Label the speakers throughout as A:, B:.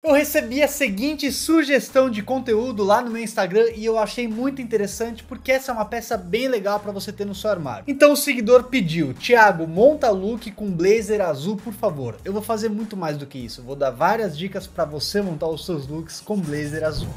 A: Eu recebi a seguinte sugestão de conteúdo lá no meu Instagram e eu achei muito interessante porque essa é uma peça bem legal para você ter no seu armário. Então o seguidor pediu: Thiago, monta look com blazer azul, por favor. Eu vou fazer muito mais do que isso, vou dar várias dicas para você montar os seus looks com blazer azul.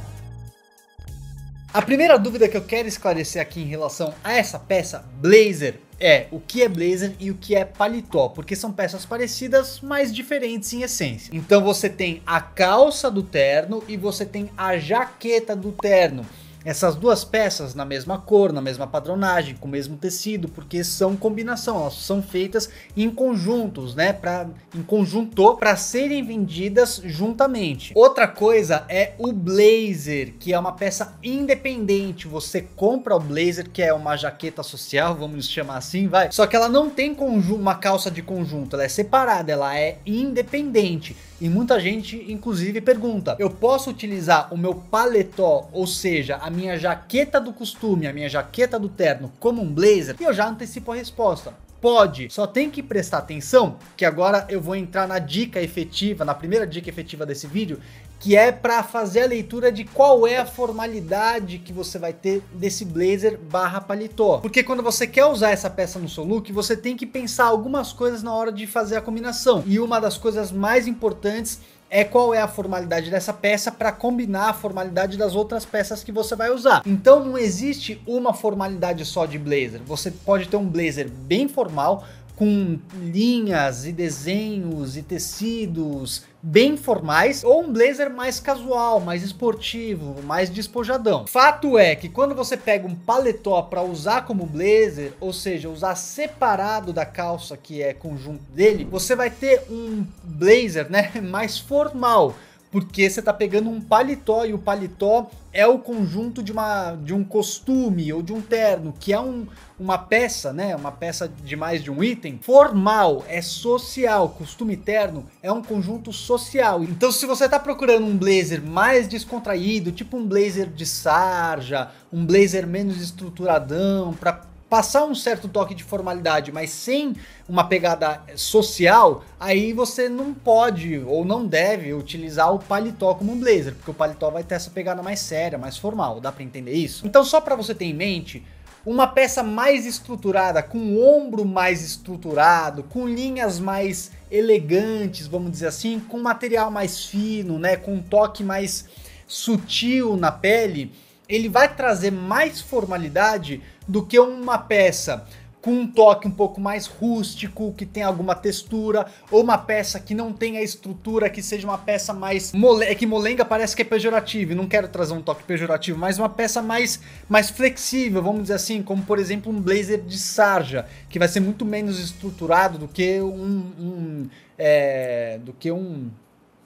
A: A primeira dúvida que eu quero esclarecer aqui em relação a essa peça, blazer é o que é blazer e o que é paletó, porque são peças parecidas, mas diferentes em essência. Então você tem a calça do terno e você tem a jaqueta do terno essas duas peças na mesma cor, na mesma padronagem, com o mesmo tecido, porque são combinação, elas são feitas em conjuntos, né? Pra, em conjunto para serem vendidas juntamente. Outra coisa é o blazer, que é uma peça independente. Você compra o blazer, que é uma jaqueta social, vamos chamar assim, vai. Só que ela não tem uma calça de conjunto, ela é separada, ela é independente. E muita gente, inclusive, pergunta: eu posso utilizar o meu paletó, ou seja, a minha jaqueta do costume, a minha jaqueta do terno como um blazer? E eu já antecipo a resposta. Pode, só tem que prestar atenção que agora eu vou entrar na dica efetiva, na primeira dica efetiva desse vídeo, que é para fazer a leitura de qual é a formalidade que você vai ter desse blazer barra paletó. Porque quando você quer usar essa peça no seu look, você tem que pensar algumas coisas na hora de fazer a combinação. E uma das coisas mais importantes é qual é a formalidade dessa peça para combinar a formalidade das outras peças que você vai usar. Então não existe uma formalidade só de blazer. Você pode ter um blazer bem formal, com linhas e desenhos e tecidos bem formais, ou um blazer mais casual, mais esportivo, mais despojadão. Fato é que quando você pega um paletó para usar como blazer, ou seja, usar separado da calça que é conjunto dele, você vai ter um blazer, né, mais formal porque você está pegando um paletó e o paletó é o conjunto de, uma, de um costume ou de um terno, que é um, uma peça, né? Uma peça de mais de um item. Formal é social, costume terno é um conjunto social. Então, se você está procurando um blazer mais descontraído, tipo um blazer de sarja, um blazer menos estruturadão, para passar um certo toque de formalidade, mas sem uma pegada social, aí você não pode ou não deve utilizar o paletó como um blazer, porque o paletó vai ter essa pegada mais séria, mais formal, dá para entender isso? Então só para você ter em mente, uma peça mais estruturada, com o ombro mais estruturado, com linhas mais elegantes, vamos dizer assim, com material mais fino, né, com um toque mais sutil na pele, ele vai trazer mais formalidade do que uma peça com um toque um pouco mais rústico, que tem alguma textura, ou uma peça que não tem a estrutura, que seja uma peça mais mole... É que molenga parece que é pejorativo, não quero trazer um toque pejorativo, mas uma peça mais mais flexível, vamos dizer assim, como por exemplo um blazer de sarja, que vai ser muito menos estruturado do que um, um é, do que um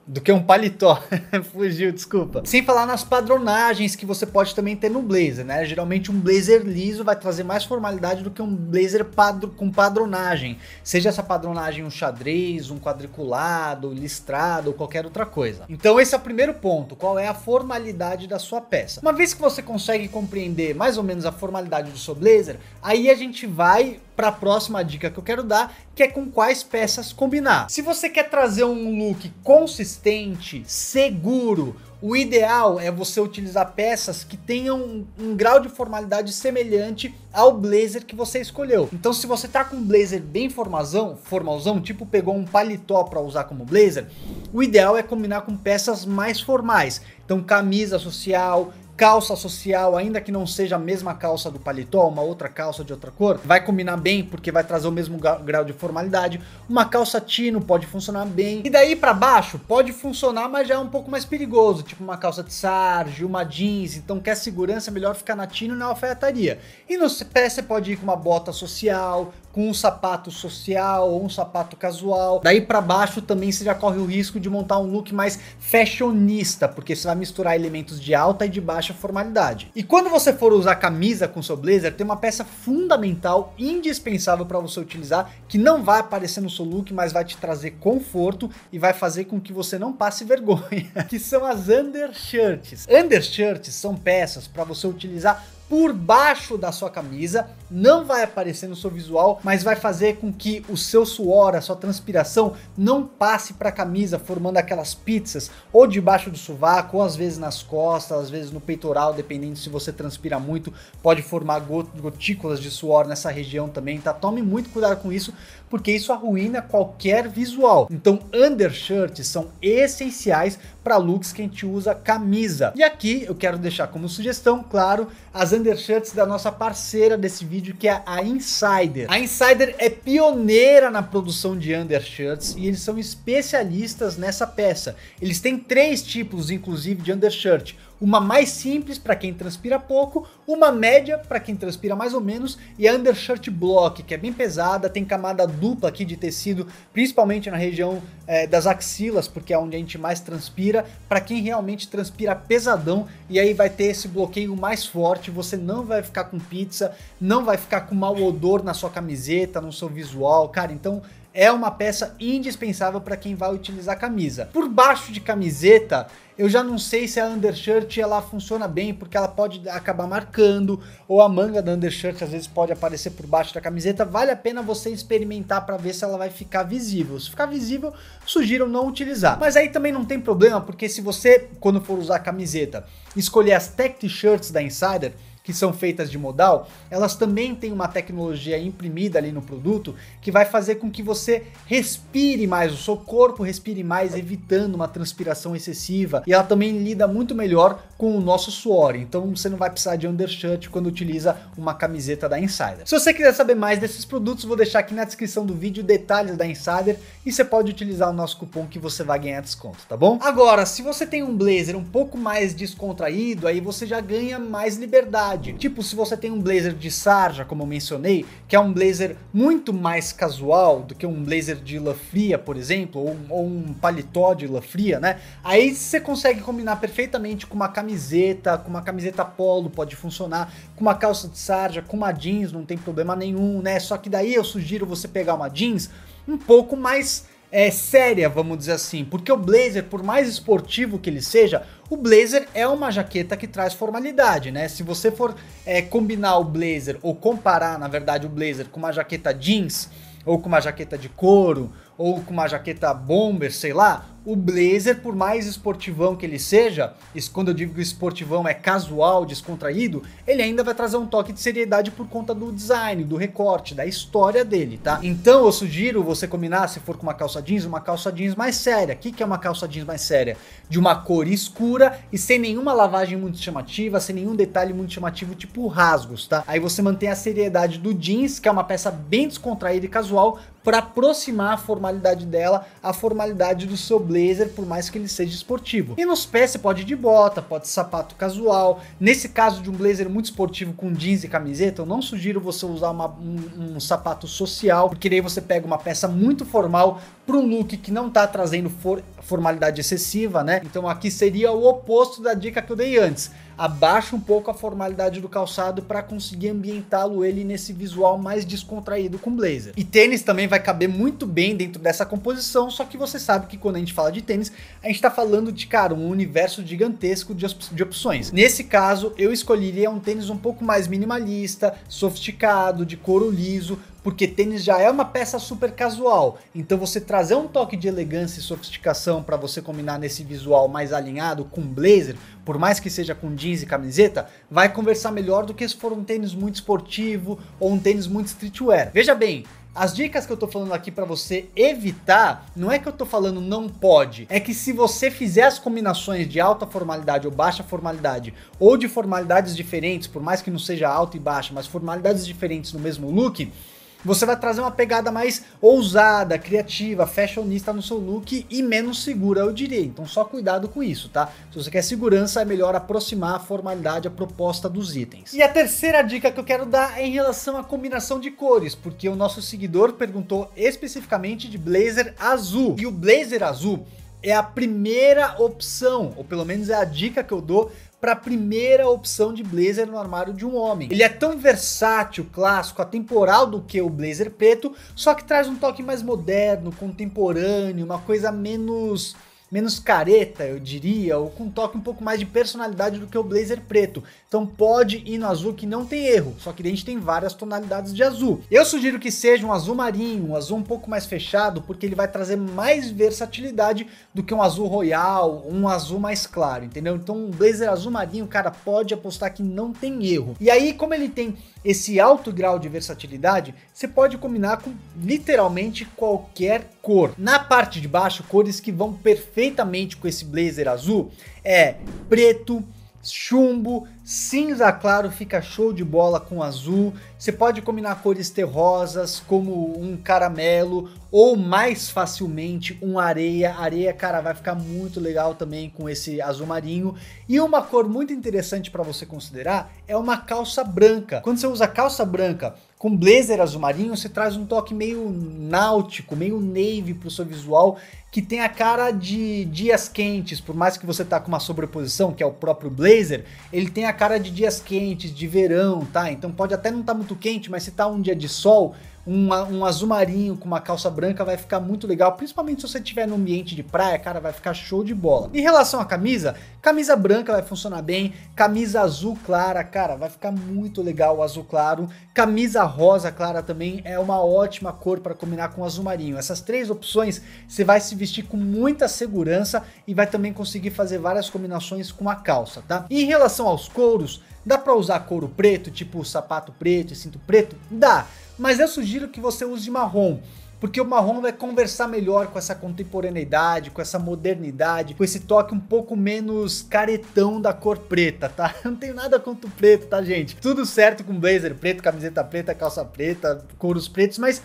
A: do que um paletó. Fugiu, desculpa. Sem falar nas padronagens que você pode também ter no blazer, né? Geralmente um blazer liso vai trazer mais formalidade do que um blazer padro com padronagem. Seja essa padronagem um xadrez, um quadriculado, listrado ou qualquer outra coisa. Então esse é o primeiro ponto, qual é a formalidade da sua peça. Uma vez que você consegue compreender mais ou menos a formalidade do seu blazer, aí a gente vai para a próxima dica que eu quero dar, que é com quais peças combinar. Se você quer trazer um look consistente, seguro, o ideal é você utilizar peças que tenham um, um, grau de formalidade semelhante ao blazer que você escolheu. Então, se você tá com um blazer bem formazão, formalzão, tipo pegou um paletó para usar como blazer, o ideal é combinar com peças mais formais. Então, camisa social, calça social, ainda que não seja a mesma calça do paletó, uma outra calça de outra cor, vai combinar bem porque vai trazer o mesmo grau de formalidade. Uma calça tino pode funcionar bem. E daí para baixo pode funcionar, mas já é um pouco mais perigoso, tipo uma calça de sarge, uma jeans, então quer segurança, é melhor ficar na tino na alfaiataria. E no pé você pode ir com uma bota social, com um sapato social ou um sapato casual. Daí para baixo também você já corre o risco de montar um look mais fashionista, porque você vai misturar elementos de alta e de baixa formalidade. E quando você for usar camisa com seu blazer, tem uma peça fundamental, indispensável para você utilizar, que não vai aparecer no seu look, mas vai te trazer conforto e vai fazer com que você não passe vergonha, que são as undershirts. Undershirts são peças para você utilizar por baixo da sua camisa, não vai aparecer no seu visual, mas vai fazer com que o seu suor, a sua transpiração não passe para a camisa, formando aquelas pizzas ou debaixo do sovaco, ou às vezes nas costas, às vezes no peitoral, dependendo se você transpira muito, pode formar gotículas de suor nessa região também, tá? Tome muito cuidado com isso, porque isso arruína qualquer visual. Então, undershirts são essenciais para looks que a gente usa camisa. E aqui eu quero deixar como sugestão, claro, as undershirts da nossa parceira desse vídeo, que é a Insider. A Insider é pioneira na produção de undershirts e eles são especialistas nessa peça. Eles têm três tipos, inclusive, de undershirt uma mais simples para quem transpira pouco, uma média para quem transpira mais ou menos e a undershirt block, que é bem pesada, tem camada dupla aqui de tecido, principalmente na região é, das axilas, porque é onde a gente mais transpira, para quem realmente transpira pesadão e aí vai ter esse bloqueio mais forte, você não vai ficar com pizza, não vai ficar com mau odor na sua camiseta, no seu visual, cara, então é uma peça indispensável para quem vai utilizar camisa. Por baixo de camiseta, eu já não sei se a undershirt ela funciona bem, porque ela pode acabar marcando, ou a manga da undershirt às vezes pode aparecer por baixo da camiseta. Vale a pena você experimentar para ver se ela vai ficar visível. Se ficar visível, sugiro não utilizar. Mas aí também não tem problema, porque se você, quando for usar a camiseta, escolher as tech t-shirts da Insider, que são feitas de modal, elas também têm uma tecnologia imprimida ali no produto que vai fazer com que você respire mais, o seu corpo respire mais, evitando uma transpiração excessiva. E ela também lida muito melhor com o nosso suor, então você não vai precisar de undershirt quando utiliza uma camiseta da Insider. Se você quiser saber mais desses produtos, vou deixar aqui na descrição do vídeo detalhes da Insider e você pode utilizar o nosso cupom que você vai ganhar desconto, tá bom? Agora, se você tem um blazer um pouco mais descontraído, aí você já ganha mais liberdade Tipo, se você tem um blazer de sarja, como eu mencionei, que é um blazer muito mais casual do que um blazer de lã fria, por exemplo, ou, ou um paletó de lã fria, né? Aí você consegue combinar perfeitamente com uma camiseta, com uma camiseta polo, pode funcionar, com uma calça de sarja, com uma jeans, não tem problema nenhum, né? Só que daí eu sugiro você pegar uma jeans um pouco mais é, séria, vamos dizer assim. Porque o blazer, por mais esportivo que ele seja, o blazer é uma jaqueta que traz formalidade, né? Se você for é, combinar o blazer, ou comparar, na verdade, o blazer com uma jaqueta jeans, ou com uma jaqueta de couro, ou com uma jaqueta bomber, sei lá, o blazer, por mais esportivão que ele seja, quando eu digo que o esportivão é casual, descontraído, ele ainda vai trazer um toque de seriedade por conta do design, do recorte, da história dele, tá? Então eu sugiro você combinar, se for com uma calça jeans, uma calça jeans mais séria. O que, que é uma calça jeans mais séria? De uma cor escura e sem nenhuma lavagem muito chamativa, sem nenhum detalhe muito chamativo, tipo rasgos, tá? Aí você mantém a seriedade do jeans, que é uma peça bem descontraída e casual, para aproximar a formalidade dela à formalidade do seu blazer, por mais que ele seja esportivo. E nos pés você pode ir de bota, pode sapato casual. Nesse caso de um blazer muito esportivo com jeans e camiseta, eu não sugiro você usar uma, um, um, sapato social, porque daí você pega uma peça muito formal para um look que não está trazendo for, formalidade excessiva, né? Então aqui seria o oposto da dica que eu dei antes abaixa um pouco a formalidade do calçado para conseguir ambientá-lo ele nesse visual mais descontraído com blazer. E tênis também vai caber muito bem dentro dessa composição, só que você sabe que quando a gente fala de tênis, a gente está falando de, cara, um universo gigantesco de, op de opções. Nesse caso, eu escolheria um tênis um pouco mais minimalista, sofisticado, de couro liso, porque tênis já é uma peça super casual. Então você trazer um toque de elegância e sofisticação para você combinar nesse visual mais alinhado com blazer, por mais que seja com jeans e camiseta, vai conversar melhor do que se for um tênis muito esportivo ou um tênis muito streetwear. Veja bem, as dicas que eu tô falando aqui para você evitar, não é que eu tô falando não pode, é que se você fizer as combinações de alta formalidade ou baixa formalidade, ou de formalidades diferentes, por mais que não seja alta e baixa, mas formalidades diferentes no mesmo look, você vai trazer uma pegada mais ousada, criativa, fashionista no seu look e menos segura, eu diria. Então só cuidado com isso, tá? Se você quer segurança, é melhor aproximar a formalidade, a proposta dos itens. E a terceira dica que eu quero dar é em relação à combinação de cores, porque o nosso seguidor perguntou especificamente de blazer azul. E o blazer azul é a primeira opção, ou pelo menos é a dica que eu dou para a primeira opção de blazer no armário de um homem. Ele é tão versátil, clássico, atemporal do que o blazer preto, só que traz um toque mais moderno, contemporâneo, uma coisa menos menos careta, eu diria, ou com um toque um pouco mais de personalidade do que o blazer preto. Então pode ir no azul que não tem erro, só que a gente tem várias tonalidades de azul. Eu sugiro que seja um azul marinho, um azul um pouco mais fechado, porque ele vai trazer mais versatilidade do que um azul royal, um azul mais claro, entendeu? Então um blazer azul marinho, cara, pode apostar que não tem erro. E aí, como ele tem esse alto grau de versatilidade, você pode combinar com literalmente qualquer cor. Na parte de baixo, cores que vão perfeitamente com esse blazer azul é preto, chumbo, cinza claro, fica show de bola com azul. Você pode combinar cores terrosas, como um caramelo, ou mais facilmente um areia. Areia, cara, vai ficar muito legal também com esse azul marinho. E uma cor muito interessante para você considerar é uma calça branca. Quando você usa calça branca com blazer azul marinho, você traz um toque meio náutico, meio navy pro seu visual, que tem a cara de dias quentes, por mais que você tá com uma sobreposição, que é o próprio blazer, ele tem a cara de dias quentes, de verão, tá? Então pode até não estar tá muito quente, mas se tá um dia de sol, um, um azul marinho com uma calça branca vai ficar muito legal, principalmente se você estiver no ambiente de praia, cara, vai ficar show de bola. Em relação à camisa, camisa branca vai funcionar bem, camisa azul clara, cara, vai ficar muito legal o azul claro, camisa rosa clara também é uma ótima cor para combinar com o azul marinho. Essas três opções você vai se vestir com muita segurança e vai também conseguir fazer várias combinações com a calça, tá? E em relação aos couros, dá para usar couro preto, tipo sapato preto e cinto preto? Dá! mas eu sugiro que você use marrom porque o marrom vai conversar melhor com essa contemporaneidade, com essa modernidade, com esse toque um pouco menos caretão da cor preta, tá? Não tenho nada contra o preto, tá, gente? Tudo certo com blazer preto, camiseta preta, calça preta, couros pretos, mas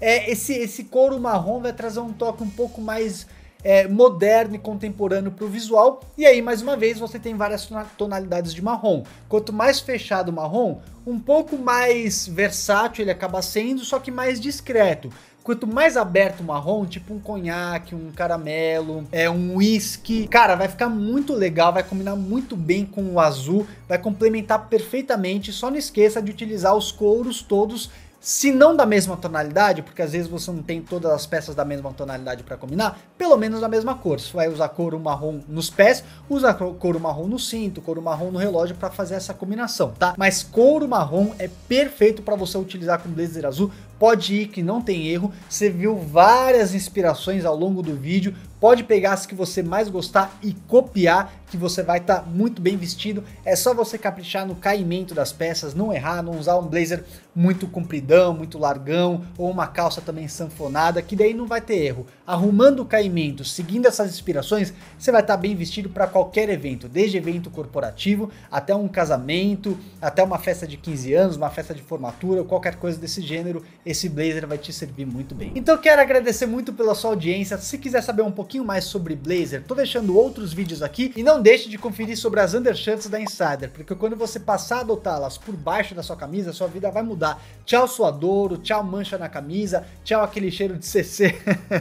A: é, esse, esse couro marrom vai trazer um toque um pouco mais é, moderno e contemporâneo para o visual. E aí, mais uma vez, você tem várias tonalidades de marrom. Quanto mais fechado o marrom, um pouco mais versátil ele acaba sendo, só que mais discreto. Quanto mais aberto o marrom, tipo um conhaque, um caramelo, é um whisky, cara, vai ficar muito legal, vai combinar muito bem com o azul, vai complementar perfeitamente. Só não esqueça de utilizar os couros todos se não da mesma tonalidade, porque às vezes você não tem todas as peças da mesma tonalidade para combinar, pelo menos da mesma cor. Você vai usar couro marrom nos pés, usa couro marrom no cinto, couro marrom no relógio para fazer essa combinação, tá? Mas couro marrom é perfeito para você utilizar com blazer azul, pode ir que não tem erro. Você viu várias inspirações ao longo do vídeo, pode pegar as que você mais gostar e copiar, que você vai estar tá muito bem vestido. É só você caprichar no caimento das peças, não errar, não usar um blazer muito compridão, muito largão, ou uma calça também sanfonada, que daí não vai ter erro. Arrumando o caimento, seguindo essas inspirações, você vai estar tá bem vestido para qualquer evento, desde evento corporativo até um casamento, até uma festa de 15 anos, uma festa de formatura, qualquer coisa desse gênero esse blazer vai te servir muito bem. Então quero agradecer muito pela sua audiência. Se quiser saber um pouquinho mais sobre blazer, tô deixando outros vídeos aqui e não deixe de conferir sobre as undershirts da Insider, porque quando você passar a adotá-las por baixo da sua camisa, sua vida vai mudar. Tchau suadouro, tchau mancha na camisa, tchau aquele cheiro de CC.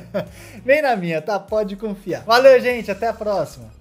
A: Vem na minha, tá? Pode confiar. Valeu, gente, até a próxima.